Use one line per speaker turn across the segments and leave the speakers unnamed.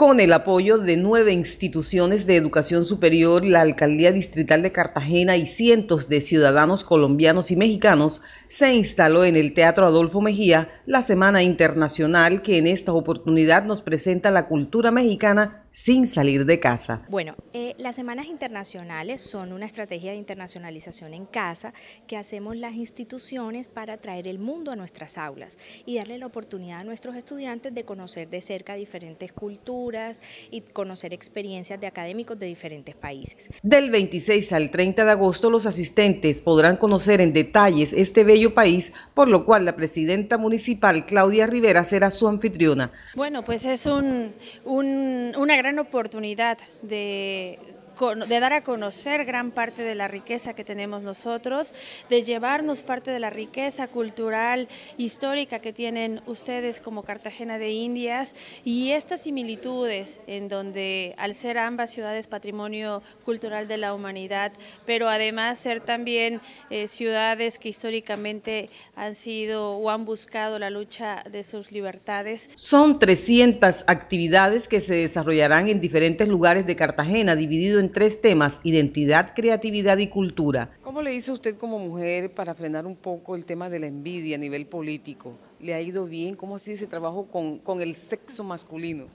Con el apoyo de nueve instituciones de educación superior, la Alcaldía Distrital de Cartagena y cientos de ciudadanos colombianos y mexicanos, se instaló en el Teatro Adolfo Mejía la Semana Internacional que en esta oportunidad nos presenta la cultura mexicana sin salir de casa?
Bueno, eh, las semanas internacionales son una estrategia de internacionalización en casa que hacemos las instituciones para traer el mundo a nuestras aulas y darle la oportunidad a nuestros estudiantes de conocer de cerca diferentes culturas y conocer experiencias de académicos de diferentes países.
Del 26 al 30 de agosto los asistentes podrán conocer en detalles este bello país, por lo cual la presidenta municipal Claudia Rivera será su anfitriona.
Bueno, pues es un, un gran oportunidad de de dar a conocer gran parte de la riqueza que tenemos nosotros, de llevarnos parte de la riqueza cultural, histórica que tienen ustedes como Cartagena de Indias y estas similitudes en donde al ser ambas ciudades patrimonio cultural de la humanidad, pero además ser también eh, ciudades que históricamente han sido o han buscado la lucha de sus libertades.
Son 300 actividades que se desarrollarán en diferentes lugares de Cartagena, dividido en tres temas, identidad, creatividad y cultura. ¿Cómo le hizo usted como mujer para frenar un poco el tema de la envidia a nivel político? ¿Le ha ido bien? ¿Cómo ha sido ese trabajo con, el sexo masculino?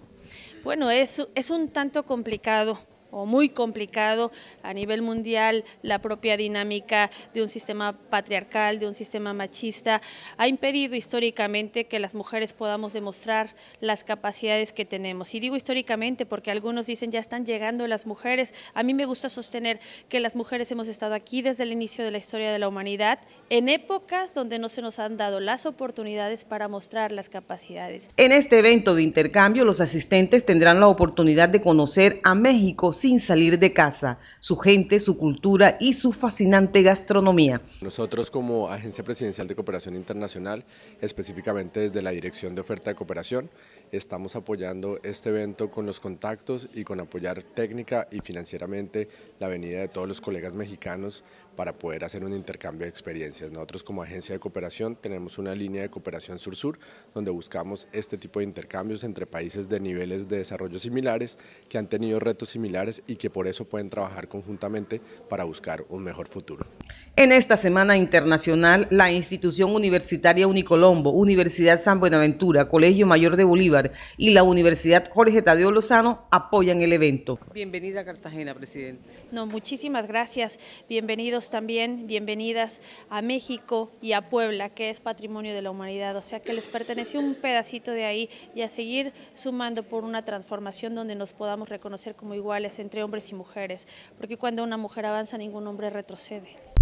Bueno, es, es un tanto complicado o muy complicado
a nivel mundial la propia dinámica de un sistema patriarcal, de un sistema machista, ha impedido históricamente que las mujeres podamos demostrar las capacidades que tenemos. Y digo históricamente porque algunos dicen ya están llegando las mujeres. A mí me gusta sostener que las mujeres hemos estado aquí desde el inicio de la historia de la humanidad, en épocas donde no se nos han dado las oportunidades para mostrar las capacidades.
En este evento de intercambio, los asistentes tendrán la oportunidad de conocer a México sin salir de casa, su gente, su cultura y su fascinante gastronomía.
Nosotros como Agencia Presidencial de Cooperación Internacional, específicamente desde la Dirección de Oferta de Cooperación, estamos apoyando este evento con los contactos y con apoyar técnica y financieramente la venida de todos los colegas mexicanos para poder hacer un intercambio de experiencias. Nosotros como agencia de cooperación tenemos una línea de cooperación sur-sur donde buscamos este tipo de intercambios entre países de niveles de desarrollo similares que han tenido retos similares y que por eso pueden trabajar conjuntamente para buscar un mejor futuro.
En esta Semana Internacional, la institución universitaria Unicolombo, Universidad San Buenaventura, Colegio Mayor de Bolívar y la Universidad Jorge Tadeo Lozano apoyan el evento. Bienvenida a Cartagena, presidente. No,
muchísimas gracias. Bienvenidos también, bienvenidas a México y a Puebla, que es patrimonio de la humanidad, o sea que les perteneció un pedacito de ahí y a seguir sumando por una transformación donde nos podamos reconocer como iguales entre hombres y mujeres, porque cuando una mujer avanza ningún hombre retrocede.